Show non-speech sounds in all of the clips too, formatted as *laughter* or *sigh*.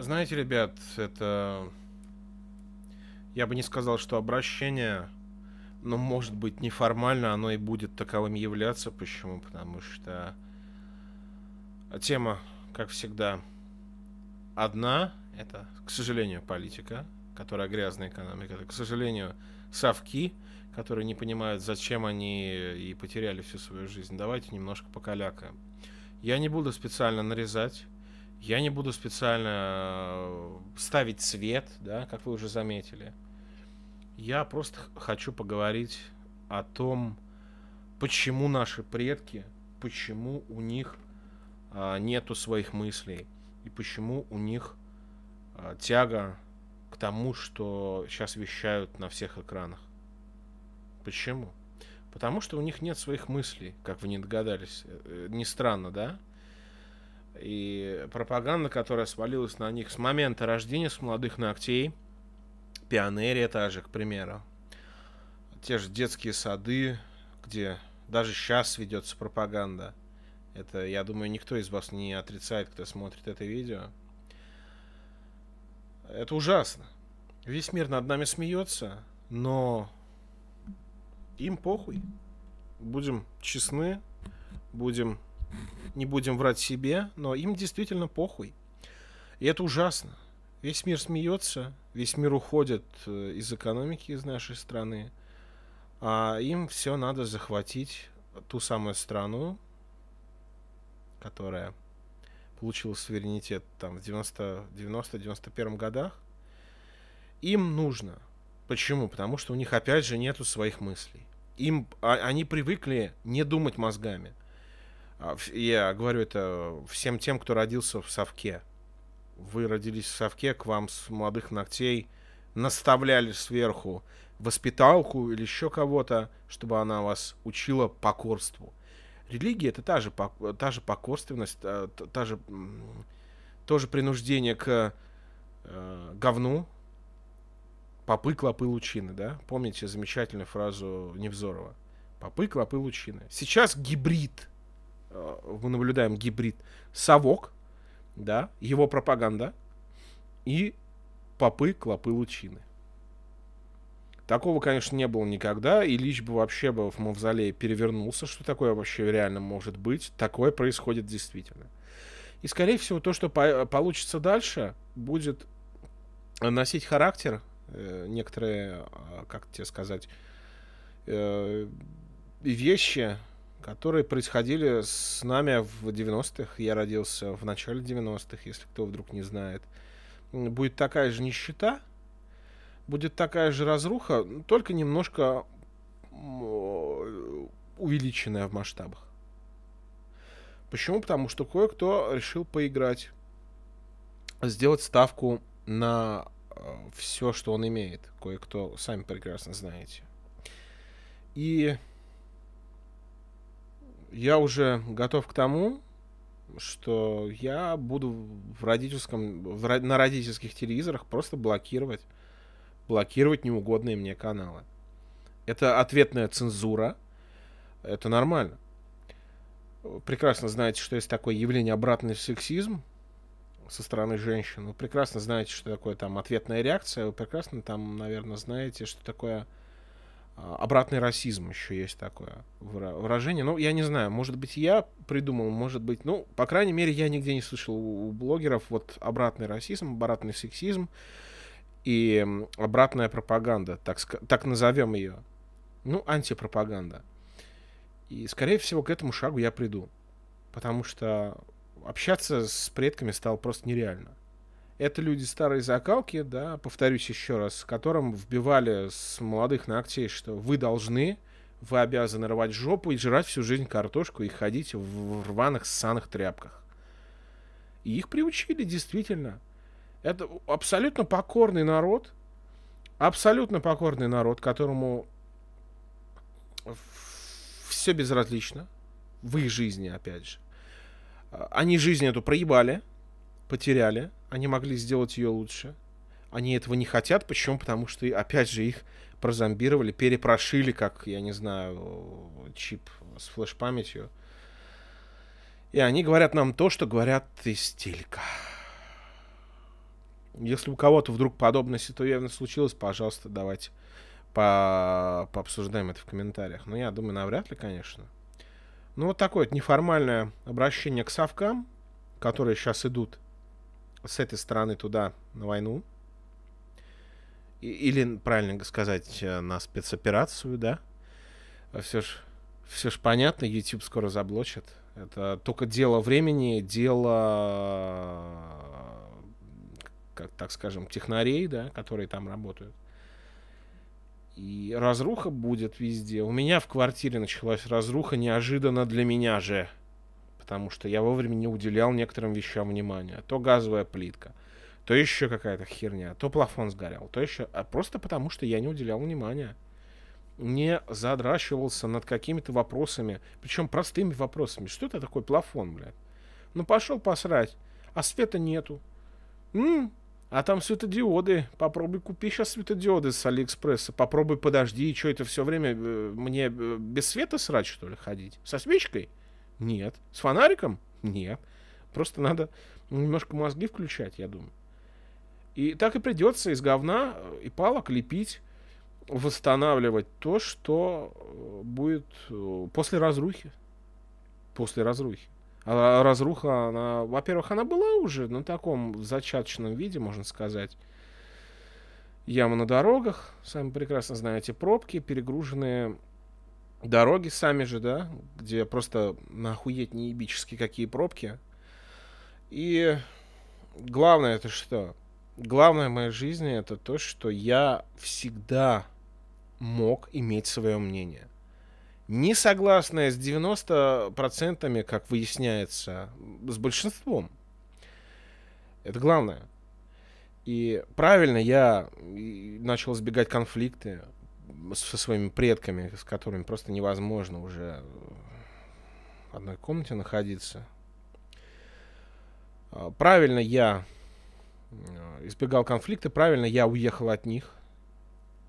Знаете, ребят, это... Я бы не сказал, что обращение, но, может быть, неформально оно и будет таковым являться. Почему? Потому что тема, как всегда, одна. Это, к сожалению, политика, которая грязная экономика. Это, к сожалению, совки, которые не понимают, зачем они и потеряли всю свою жизнь. Давайте немножко покалякаем. Я не буду специально нарезать я не буду специально э, ставить цвет, да, как вы уже заметили. Я просто хочу поговорить о том, почему наши предки, почему у них а, нету своих мыслей и почему у них а, тяга к тому, что сейчас вещают на всех экранах. Почему? Потому что у них нет своих мыслей, как вы не догадались. Э, э, не странно, да? И пропаганда, которая свалилась на них с момента рождения, с молодых ногтей. Пионерия та же, к примеру. Те же детские сады, где даже сейчас ведется пропаганда. Это, я думаю, никто из вас не отрицает, кто смотрит это видео. Это ужасно. Весь мир над нами смеется, но им похуй. Будем честны, будем не будем врать себе, но им действительно похуй. И это ужасно. Весь мир смеется, весь мир уходит э, из экономики, из нашей страны. А им все надо захватить ту самую страну, которая получила суверенитет там в 90-91 годах. Им нужно. Почему? Потому что у них опять же нету своих мыслей. Им, а, они привыкли не думать мозгами. А, я говорю это всем тем, кто родился в совке. Вы родились в совке, к вам с молодых ногтей наставляли сверху воспиталку или еще кого-то, чтобы она вас учила покорству. Религия это та же, та же покорственность, э, та, та же, тоже принуждение к э, говну, попы, клопы, лучины, да? Помните замечательную фразу Невзорова? Попы, клопы, лучины. Сейчас гибрид Э, мы наблюдаем гибрид совок, да, его пропаганда и попы, клопы, лучины. Такого, конечно, не было никогда, и Лич бы вообще бы в мавзолее перевернулся, что такое вообще реально может быть. Такое происходит действительно. И, скорее всего, то, что по э, получится дальше, будет носить характер, э, некоторые, э, как тебе сказать, э, вещи, которые происходили с нами в 90-х. Я родился в начале 90-х, если кто вдруг не знает. Будет такая же нищета, будет такая же разруха, только немножко э, увеличенная в масштабах. Почему? Потому что кое-кто решил поиграть, сделать ставку на э, все, что он имеет. Кое-кто, сами прекрасно знаете. И я уже готов к тому, что я буду в родительском, в, на родительских телевизорах просто блокировать, блокировать неугодные мне каналы. Это ответная цензура. Это нормально. Прекрасно знаете, что есть такое явление обратный сексизм со стороны женщин. Вы прекрасно знаете, что такое там ответная реакция. Вы прекрасно там, наверное, знаете, что такое а, обратный расизм еще есть такое выражение. Ну, я не знаю, может быть, я придумал, может быть, ну, по крайней мере, я нигде не слышал у блогеров вот обратный расизм, обратный сексизм и обратная пропаганда, так, так назовем ее. Ну, антипропаганда. И, скорее всего, к этому шагу я приду. Потому что общаться с предками стало просто нереально. Это люди старой закалки, да, повторюсь еще раз, которым вбивали с молодых ногтей, что вы должны, вы обязаны рвать жопу и жрать всю жизнь картошку и ходить в рваных ссаных тряпках. И их приучили, действительно. Это абсолютно покорный народ, абсолютно покорный народ, которому все безразлично, в их жизни, опять же. А, они жизнь эту проебали, потеряли, они могли сделать ее лучше. Они этого не хотят, почему? Потому что, опять же, их прозомбировали, перепрошили, как, я не знаю, чип с флеш-памятью. И они говорят нам то, что говорят из телека. Если у кого-то вдруг подобная ситуация случилась, пожалуйста, давайте по пообсуждаем это в комментариях. Но ну, я думаю, навряд ли, конечно. Ну, вот такое вот неформальное обращение к совкам, которые сейчас идут с этой стороны туда, на войну. Или, правильно сказать, э, на спецоперацию, да? Все ж, все ж понятно, YouTube скоро заблочат. Это только дело времени, дело, как так скажем, технарей, да, которые там работают. И разруха будет везде. У меня в квартире началась разруха неожиданно для меня же потому что я вовремя не уделял некоторым вещам внимания. То газовая плитка, то еще какая-то херня, то плафон сгорел, то еще... А просто потому, что я не уделял внимания. Не задращивался над какими-то вопросами, причем простыми вопросами. Что это такое плафон, блядь? Ну пошел посрать, а света нету. м а там светодиоды. Попробуй купи сейчас светодиоды с Алиэкспресса. Попробуй подожди. И что это все время э, мне э, без света срать, что ли, ходить? Со свечкой? Нет. С фонариком? Нет. Просто надо немножко мозги включать, я думаю. И так и придется из говна э, и палок лепить, восстанавливать то, что э, будет э, после разрухи. После разрухи. А разруха, она, во-первых, она была уже на таком зачаточном виде, можно сказать. Ямы на дорогах, сами прекрасно знаете, пробки, перегруженные дороги сами же, да, где просто нахуеть неебические какие пробки. И главное это что? Главное в моей жизни это то, что я всегда мог иметь свое мнение. Не согласное с 90%, как выясняется, с большинством. Это главное. И правильно я начал избегать конфликты, со своими предками, с которыми просто невозможно уже в одной комнате находиться. А, правильно я э, избегал конфликта, правильно я уехал от них,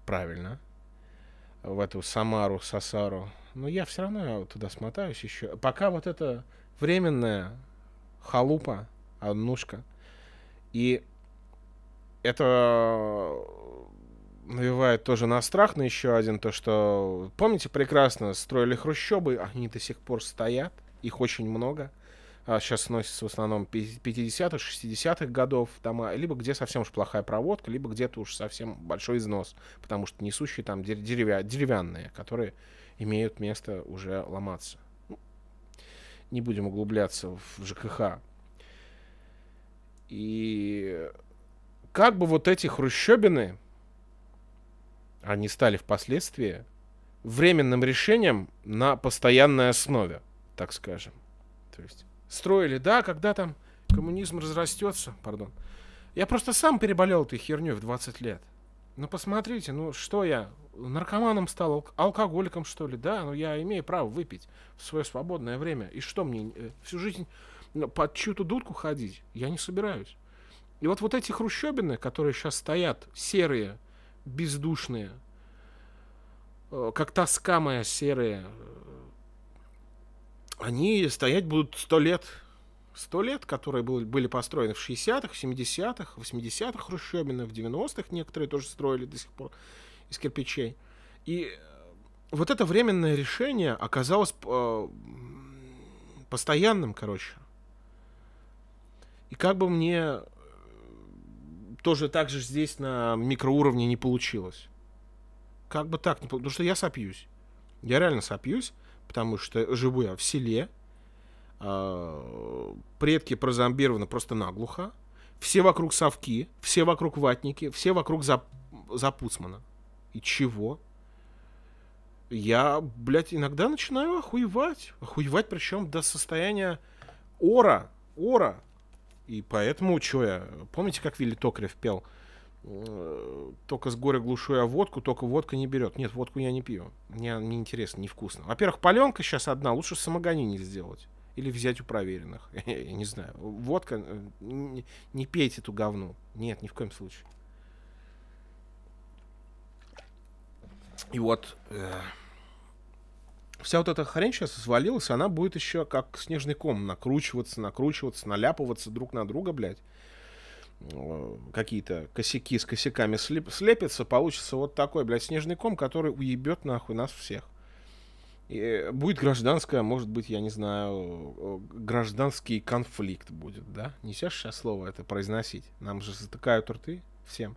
правильно, в эту Самару, Сасару. Но я все равно туда смотаюсь еще. Пока вот это временная халупа, однушка, и это навевает тоже на страх, на еще один, то что, помните, прекрасно строили хрущобы, они до сих пор стоят, их очень много. А сейчас сносятся в основном 50-х, 60-х годов дома, либо где совсем уж плохая проводка, либо где-то уж совсем большой износ, потому что несущие там деревя, деревянные, которые имеют место уже ломаться. Ну, не будем углубляться в ЖКХ. И как бы вот эти хрущебины, они стали впоследствии временным решением на постоянной основе, так скажем. То есть строили, да, когда там коммунизм разрастется, пардон. Я просто сам переболел этой херню в 20 лет. Ну посмотрите, ну что я, наркоманом стал, алкоголиком что ли, да, но ну, я имею право выпить в свое свободное время. И что мне, э, всю жизнь под чью-то дудку ходить? Я не собираюсь. И вот вот эти хрущебины, которые сейчас стоят, серые, бездушные, э, как тоска моя серая, они стоять будут сто лет. Сто лет, которые были построены в 60-х, 70-х, 80-х Хрущебина, в 90-х некоторые тоже строили до сих пор из кирпичей. И э, вот это временное решение оказалось э, постоянным, короче. И как бы мне тоже так же здесь на микроуровне не получилось. Как бы так не получилось. Потому что я сопьюсь. Я реально сопьюсь, потому что живу я в селе. Э, предки прозомбированы просто наглухо. Все вокруг совки, все вокруг ватники, все вокруг зап запуцмана. И чего? Я, блядь, иногда начинаю охуевать. Охуевать причем до состояния ора. Ора. И поэтому, что я... Помните, как Вилли Токарев пел? «Э, только с горя глушу я а водку, только водка не берет. Нет, водку я не пью. Мне неинтересно, невкусно. Во-первых, паленка сейчас одна. Лучше самогонинец сделать. Или взять у проверенных. *laughs* Я не знаю. Водка... Э, не пейте эту говну. Нет, ни в коем случае. И вот... Э вся вот эта хрень сейчас свалилась, она будет еще как снежный ком накручиваться, накручиваться, наляпываться друг на друга, блядь. Э, какие-то косяки с косяками слеп, слепятся, получится вот такой, блядь, снежный ком, который уебет нахуй нас всех. И э, будет гражданская, может быть, я не знаю, э, гражданский конфликт будет, да? Несешь сейчас слово это произносить? Нам же затыкают рты всем.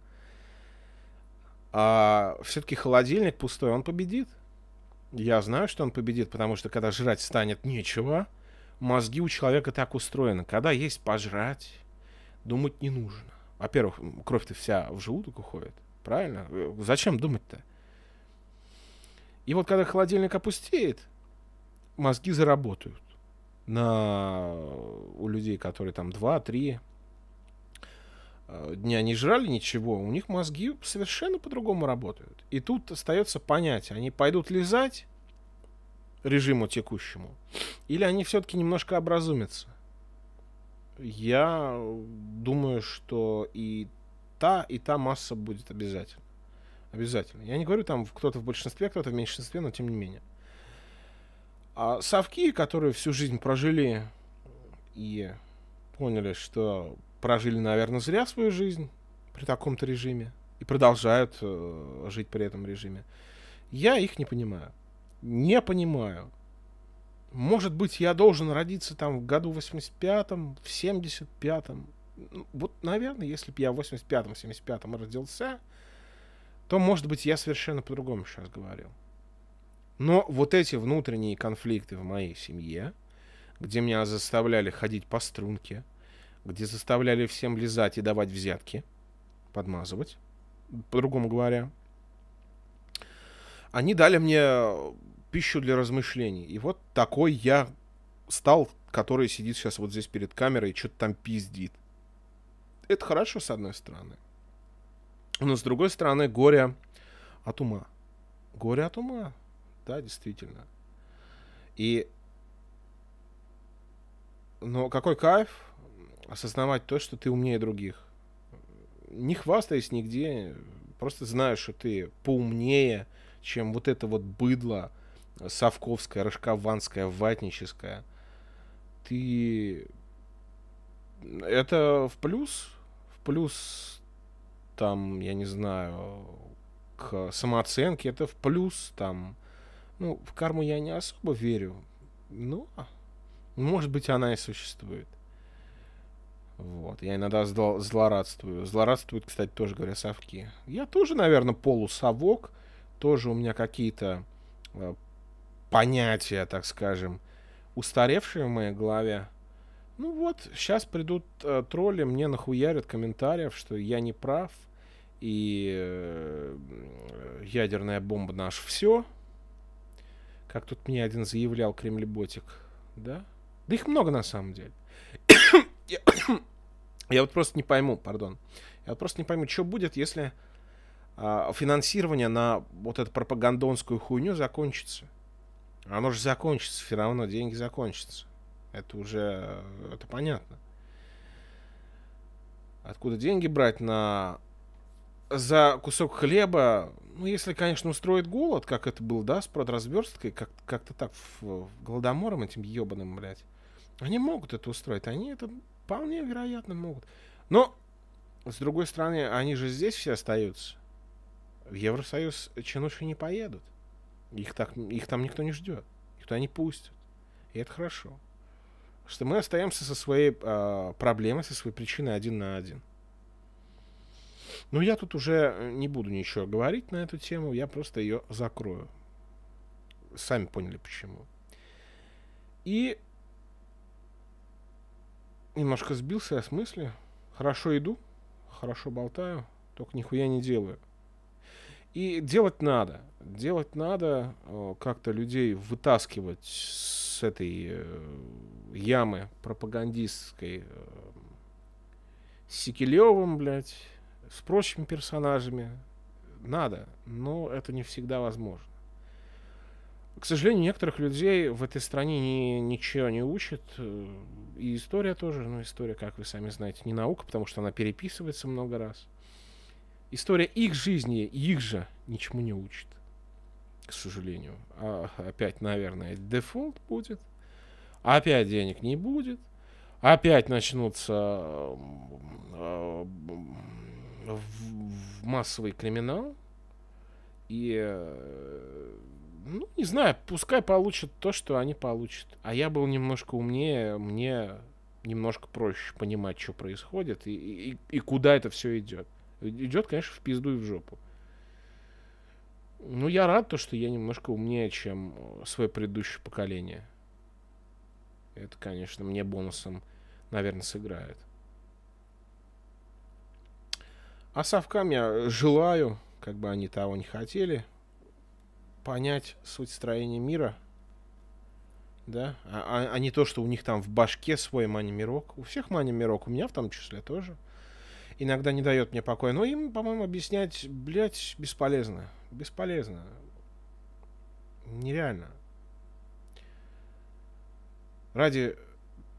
А все-таки холодильник пустой, он победит. Я знаю, что он победит, потому что когда жрать станет нечего, мозги у человека так устроены. Когда есть пожрать, думать не нужно. Во-первых, кровь-то вся в желудок уходит. Правильно? Э, зачем думать-то? И вот когда холодильник опустеет, мозги заработают на у людей, которые там 2-3 Э, дня не жрали ничего, у них мозги совершенно по-другому работают. И тут остается понять, они пойдут лизать режиму текущему, или они все-таки немножко образумятся. Я думаю, что и та, и та масса будет обязательно. Обязательно. Я не говорю там кто-то в большинстве, кто-то в меньшинстве, но тем не менее. А совки, которые всю жизнь прожили и поняли, что прожили, наверное, зря свою жизнь при таком-то режиме и продолжают э, жить при этом режиме. Я их не понимаю. Не понимаю. Может быть, я должен родиться там в году 85-м, в 75-м. Ну, вот, наверное, если бы я в 85-м, 75-м родился, то, может быть, я совершенно по-другому сейчас говорил. Но вот эти внутренние конфликты в моей семье, где меня заставляли ходить по струнке, где заставляли всем лизать и давать взятки, подмазывать, по-другому говоря, они дали мне э, пищу для размышлений. И вот такой я стал, который сидит сейчас вот здесь перед камерой и что-то там пиздит. Это хорошо, с одной стороны. Но с другой стороны, горе от ума. Горе от ума. Да, действительно. И... Но какой кайф, осознавать то, что ты умнее других. Не хвастаясь нигде, просто знаешь, что ты поумнее, чем вот это вот быдло совковское, рожкованское, ватническое. Ты... Это в плюс? В плюс, там, я не знаю, к самооценке, это в плюс, там... Ну, в карму я не особо верю, но, может быть, она и существует. Вот. Я иногда зло, злорадствую. Злорадствуют, кстати, тоже, говоря, совки. Я тоже, наверное, полусовок. Тоже у меня какие-то э, понятия, так скажем, устаревшие в моей голове. Ну вот, сейчас придут э, тролли, мне нахуярят комментариев, что я не прав. И э, ядерная бомба наш все. Как тут мне один заявлял Кремлеботик. Да? Да их много на самом деле. Я вот просто не пойму, пардон. Я вот просто не пойму, что будет, если а, финансирование на вот эту пропагандонскую хуйню закончится. Оно же закончится, все равно деньги закончатся. Это уже, это понятно. Откуда деньги брать на за кусок хлеба, ну, если, конечно, устроит голод, как это было, да, с продразверсткой, как- как-то так, в, в голодомором этим ебаным, блядь. Они могут это устроить, они это вполне вероятно могут. Но, с другой стороны, они же здесь все остаются. В Евросоюз чинуши не поедут. Их, так, их там никто не ждет. Их туда не пустят. И это хорошо. Что мы остаемся со своей э, проблемой, со своей причиной один на один. Но ну, я тут уже не буду ничего говорить на эту тему, я просто ее закрою. Сами поняли почему. И Немножко сбился я с мысли. Хорошо иду, хорошо болтаю, только нихуя не делаю. И делать надо. Делать надо, э, как-то людей вытаскивать с этой э, ямы пропагандистской э, с Секилевым, блядь, с прочими персонажами. Надо, но это не всегда возможно к сожалению, некоторых людей в этой стране ни, ничего не учат. Э, и история тоже, ну, история, как вы сами знаете, не наука, потому что она переписывается много раз. История их жизни, их же ничему не учит, к сожалению. А, опять, наверное, дефолт будет, опять денег не будет, опять начнутся э, э, массовый криминал, и э, ну, не знаю, пускай получат то, что они получат. А я был немножко умнее, мне немножко проще понимать, что происходит и, и, и куда это все идет. Идет, конечно, в пизду и в жопу. Ну, я рад, то, что я немножко умнее, чем свое предыдущее поколение. Это, конечно, мне бонусом, наверное, сыграет. А совкам я желаю, как бы они того не хотели, понять суть строения мира, да, а, а, а не то, что у них там в башке свой мани-мирок. У всех мани-мирок, у меня в том числе тоже. Иногда не дает мне покоя. Но им, по-моему, объяснять, блядь, бесполезно. Бесполезно. Нереально. Ради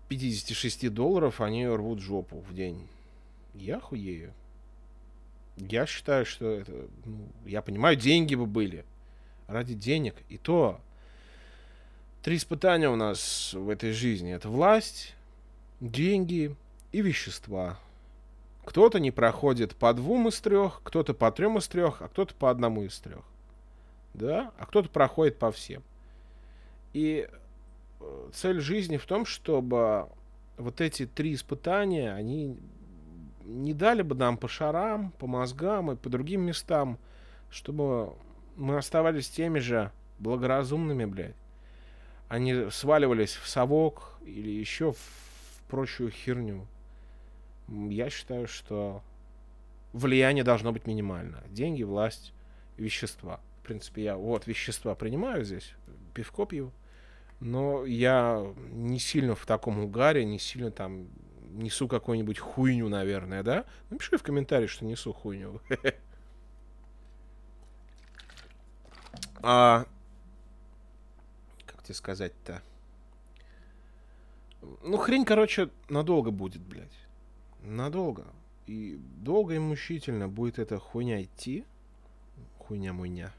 56 долларов они рвут жопу в день. Я хуею. Я считаю, что это... Ну, я понимаю, деньги бы были ради денег. И то три испытания у нас в этой жизни. Это власть, деньги и вещества. Кто-то не проходит по двум из трех, кто-то по трем из трех, а кто-то по одному из трех. Да? А кто-то проходит по всем. И э, цель жизни в том, чтобы вот эти три испытания, они не дали бы нам по шарам, по мозгам и по другим местам, чтобы мы оставались теми же благоразумными, блядь. Они сваливались в совок или еще в прочую херню. Я считаю, что влияние должно быть минимально. Деньги, власть, вещества. В принципе, я вот вещества принимаю здесь, пивко пью, но я не сильно в таком угаре, не сильно там несу какую-нибудь хуйню, наверное, да? Напиши в комментарии, что несу хуйню. *laughs* А, как тебе сказать-то? Ну, хрень, короче, надолго будет, блядь. Надолго. И долго и мучительно будет эта хуйня идти. Хуйня-муйня.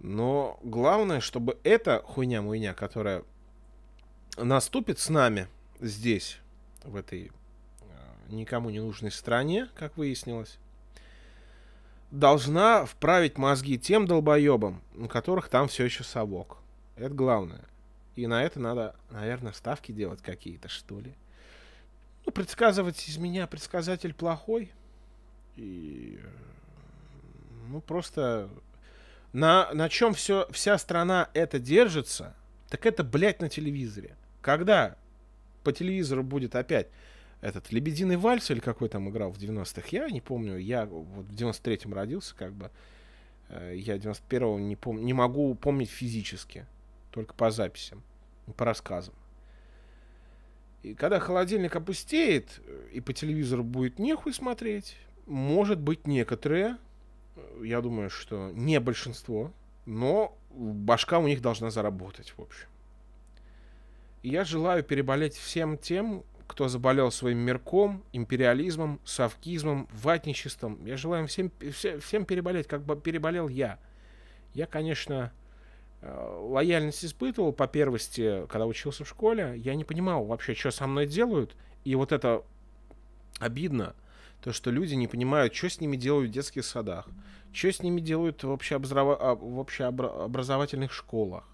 Но главное, чтобы эта хуйня-муйня, которая наступит с нами здесь, в этой э, никому не нужной стране, как выяснилось, должна вправить мозги тем долбоебам, у которых там все еще совок. Это главное. И на это надо, наверное, ставки делать какие-то, что ли. Ну, предсказывать из меня предсказатель плохой. И... Ну, просто... На, на чем все, вся страна это держится, так это, блядь, на телевизоре. Когда по телевизору будет опять этот «Лебединый вальс» или какой там играл в 90-х, я не помню, я вот в 93-м родился, как бы, э, я 91-го не, пом- не могу помнить физически, только по записям, по рассказам. И когда холодильник опустеет, э, и по телевизору будет нехуй смотреть, может быть, некоторые, э, я думаю, что не большинство, но башка у них должна заработать, в общем. И я желаю переболеть всем тем, кто заболел своим мирком, империализмом, совкизмом, ватничеством. Я желаю всем, всем, всем переболеть, как бы переболел я. Я, конечно, э, лояльность испытывал по первости, когда учился в школе. Я не понимал вообще, что со мной делают. И вот это обидно, то, что люди не понимают, что с ними делают в детских садах, что с ними делают в, общеобразова... А, в общеобразовательных школах,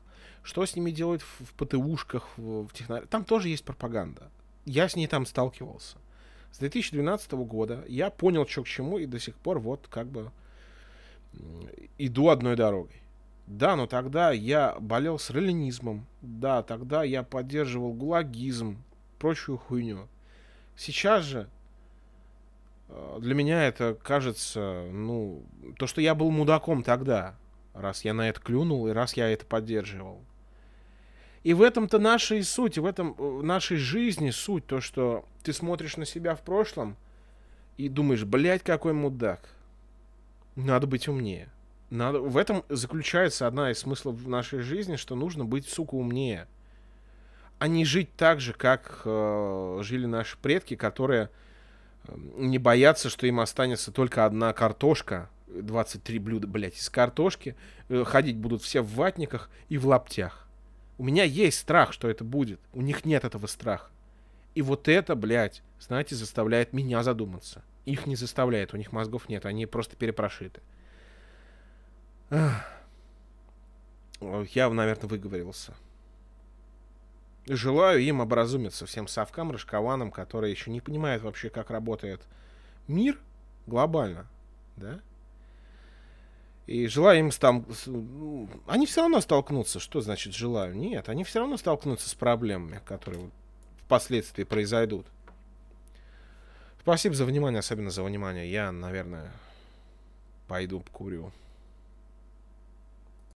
что с ними делают в ПТУшках, в техно... Там тоже есть пропаганда я с ней там сталкивался. С 2012 года я понял, что к чему, и до сих пор вот как бы иду одной дорогой. Да, но тогда я болел с релинизмом. Да, тогда я поддерживал гулагизм, прочую хуйню. Сейчас же э, для меня это кажется, ну, то, что я был мудаком тогда, раз я на это клюнул и раз я это поддерживал. И в этом-то наша и суть, и в этом э, нашей жизни суть, то, что ты смотришь на себя в прошлом и думаешь, блядь, какой мудак. Надо быть умнее. Надо... В этом заключается одна из смыслов нашей жизни, что нужно быть, сука, умнее. А не жить так же, как э, жили наши предки, которые эм, не боятся, что им останется только одна картошка, 23 блюда, блядь, из картошки. Э, ходить будут все в ватниках и в лаптях. У меня есть страх, что это будет. У них нет этого страха. И вот это, блядь, знаете, заставляет меня задуматься. Их не заставляет, у них мозгов нет, они просто перепрошиты. Я, наверное, выговорился. Желаю им образумиться, всем совкам, рожкованам, которые еще не понимают вообще, как работает мир глобально, да? И желаю им там... Ну, они все равно столкнутся. Что значит желаю? Нет, они все равно столкнутся с проблемами, которые впоследствии произойдут. Спасибо за внимание, особенно за внимание. Я, наверное, пойду покурю.